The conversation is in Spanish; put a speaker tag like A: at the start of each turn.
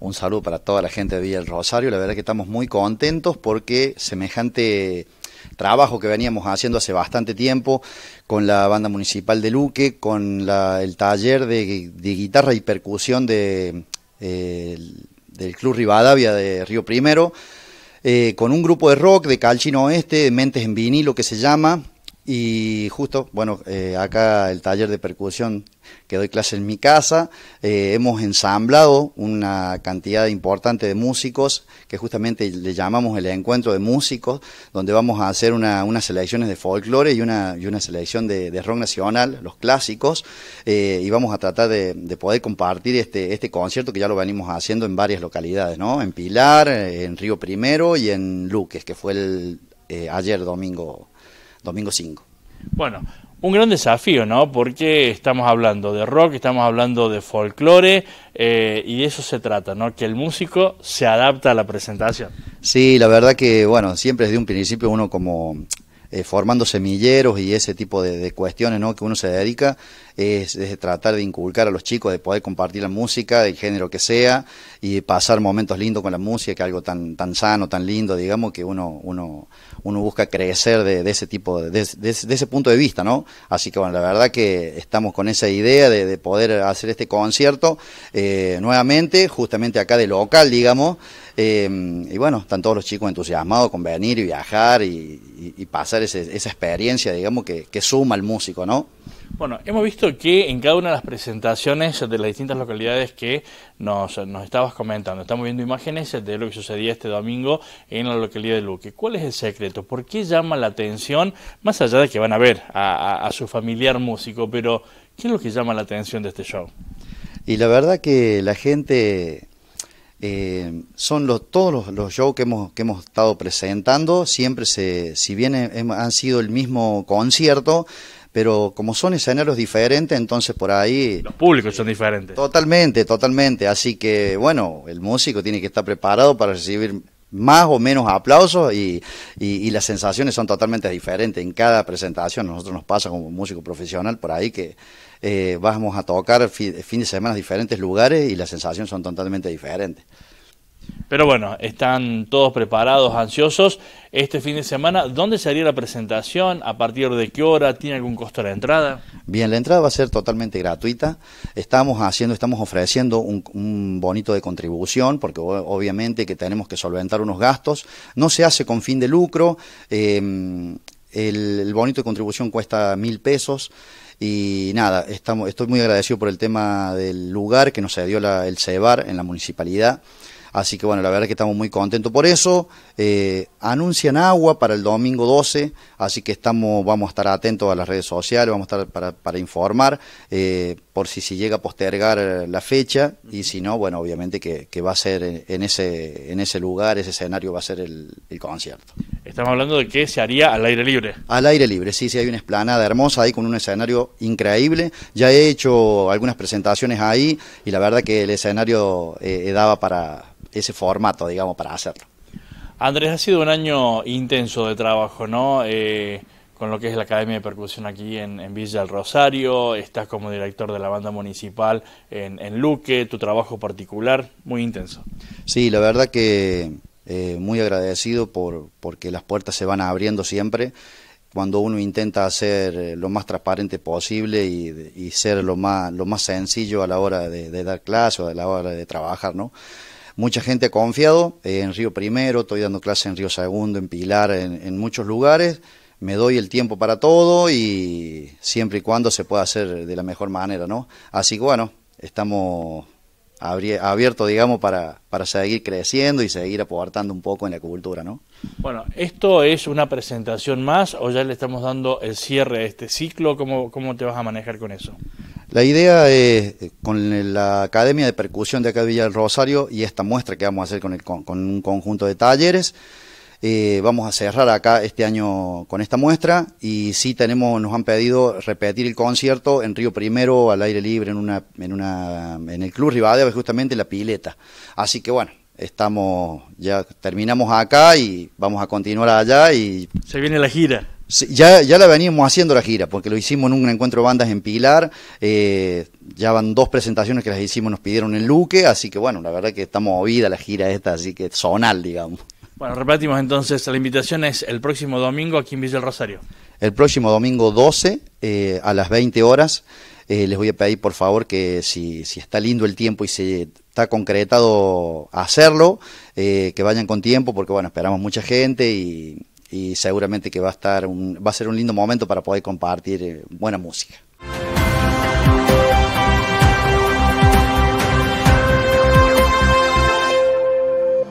A: Un saludo para toda la gente de Villa del Rosario. La verdad que estamos muy contentos porque semejante trabajo que veníamos haciendo hace bastante tiempo con la banda municipal de Luque, con el taller de, guitarra y percusión de, eh, del Club Rivadavia de Río Primero, eh, con un grupo de rock de Calchino Oeste, Mentes en Vinilo que se llama, y justo, bueno, eh, acá el taller de percusión que doy clase en mi casa, eh, hemos ensamblado una cantidad importante de músicos, que justamente le llamamos el encuentro de músicos, donde vamos a hacer una, unas selecciones de folclore y una, y una selección de, rock nacional, los clásicos, eh, y vamos a tratar de, poder compartir este, este, concierto que ya lo venimos haciendo en varias localidades, ¿no? En Pilar, en Río Primero y en Luques, que fue el, ayer domingo domingo 5.
B: Bueno, un gran desafío, ¿no? Porque estamos hablando de rock, estamos hablando de folclore eh, y de eso se trata, ¿no? Que el músico se adapta a la presentación.
A: Sí, la verdad que, bueno, siempre desde un principio uno como eh, formando semilleros y ese tipo de, de, cuestiones, ¿no? Que uno se dedica, es, tratar de inculcar a los chicos de poder compartir la música, del género que sea, y pasar momentos lindos con la música, que algo tan, tan sano, tan lindo, digamos, que uno, uno, uno busca crecer de, ese tipo, de, de, ese punto de vista, ¿no? Así que bueno, la verdad que estamos con esa idea de, poder hacer este concierto eh, nuevamente, justamente acá de local, digamos. Em, y bueno, están todos los chicos entusiasmados con venir y viajar y, pasar esa experiencia, digamos, que, que suma al músico, ¿no?
B: Bueno, hemos visto que en cada una de las presentaciones de las distintas localidades que nos, nos estabas comentando, estamos viendo imágenes de lo que sucedía este domingo en la localidad de Luque. ¿Cuál es el secreto? ¿Por qué llama la atención, más allá de que van a ver a, su familiar músico, pero qué es lo que llama la atención de este show?
A: Y la verdad que la gente eh, son los, todos los, shows que hemos, hemos estado presentando, siempre se, si bien han sido el mismo concierto, pero como son escenarios diferentes, entonces por ahí... Los públicos son diferentes. Totalmente, totalmente. Así que, bueno, el músico tiene que estar preparado para recibir más o menos aplausos y, las sensaciones son totalmente diferentes en cada presentación. nosotros nos pasa como músico profesional por ahí que eh, vamos a tocar fin, de semana diferentes lugares y las sensaciones son totalmente diferentes.
B: Pero bueno, están todos preparados, ansiosos. Este fin de semana, ¿dónde haría la presentación? ¿A partir de qué hora? ¿Tiene algún costo la entrada?
A: Bien, la entrada va a ser totalmente gratuita. Estamos haciendo, estamos ofreciendo un, bonito de contribución, porque obviamente que tenemos que solventar unos gastos. No se hace con fin de lucro. Em, el, bonito de contribución cuesta mil pesos y nada, estamos, estoy muy agradecido por el tema del lugar que nos dio la, el CEBAR en la municipalidad. Así que bueno, la verdad que estamos muy contentos por eso. Eh, anuncian agua para el domingo 12, así que estamos, vamos a estar atentos a las redes sociales, vamos a estar para, informar eh, por si se llega a postergar eh, la fecha y si no, bueno, obviamente que, va a ser en, ese, en ese lugar, ese escenario va a ser el, concierto.
B: Estamos hablando de que se haría al aire libre.
A: Al aire libre, sí, sí, hay una esplanada hermosa ahí con un escenario increíble. Ya he hecho algunas presentaciones ahí y la verdad que el escenario daba para ese formato, digamos, para hacerlo.
B: Andrés, ha sido un año intenso de trabajo, ¿no? Eh, con lo que es la Academia de Percusión aquí en, Villa del Rosario, estás como director de la banda municipal en, Luque, tu trabajo particular, muy intenso.
A: Sí, la verdad que eh, muy agradecido por, porque las puertas se van abriendo siempre cuando uno intenta hacer lo más transparente posible y, ser lo más, lo más sencillo a la hora de, de dar clase o a la hora de trabajar, ¿no? Mucha gente ha confiado eh, en Río Primero, estoy dando clase en Río Segundo, en Pilar, en, muchos lugares. Me doy el tiempo para todo y siempre y cuando se pueda hacer de la mejor manera, ¿no? Así que bueno, estamos abiertos, digamos, para, para seguir creciendo y seguir aportando un poco en la cultura, ¿no?
B: Bueno, ¿esto es una presentación más o ya le estamos dando el cierre de este ciclo? ¿Cómo, cómo te vas a manejar con eso?
A: La idea es, con la Academia de Percusión de acá de Villa del Rosario y esta muestra que vamos a hacer con, un conjunto de talleres, eh, vamos a cerrar acá este año con esta muestra y sí tenemos, nos han pedido repetir el concierto en Río Primero al aire libre en en en el Club Rivadavia, justamente la pileta. Así que bueno, estamos, ya terminamos acá y vamos a continuar allá y... Se viene la gira. Ya, ya la venimos haciendo la gira, porque lo hicimos en un encuentro de bandas en Pilar, eh, ya van dos presentaciones que las hicimos, nos pidieron en Luque, así que bueno, la verdad que está movida la gira esta, así que zonal, digamos.
B: Bueno, repetimos entonces, la invitación es el próximo domingo aquí en Villa del Rosario.
A: El próximo domingo 12 eh, a las 20 horas. Eh, les voy a pedir por favor que si, está lindo el tiempo y se está concretado hacerlo, que vayan con tiempo porque bueno, esperamos mucha gente y, y seguramente que va a estar va a ser un lindo momento para poder compartir eh, buena música.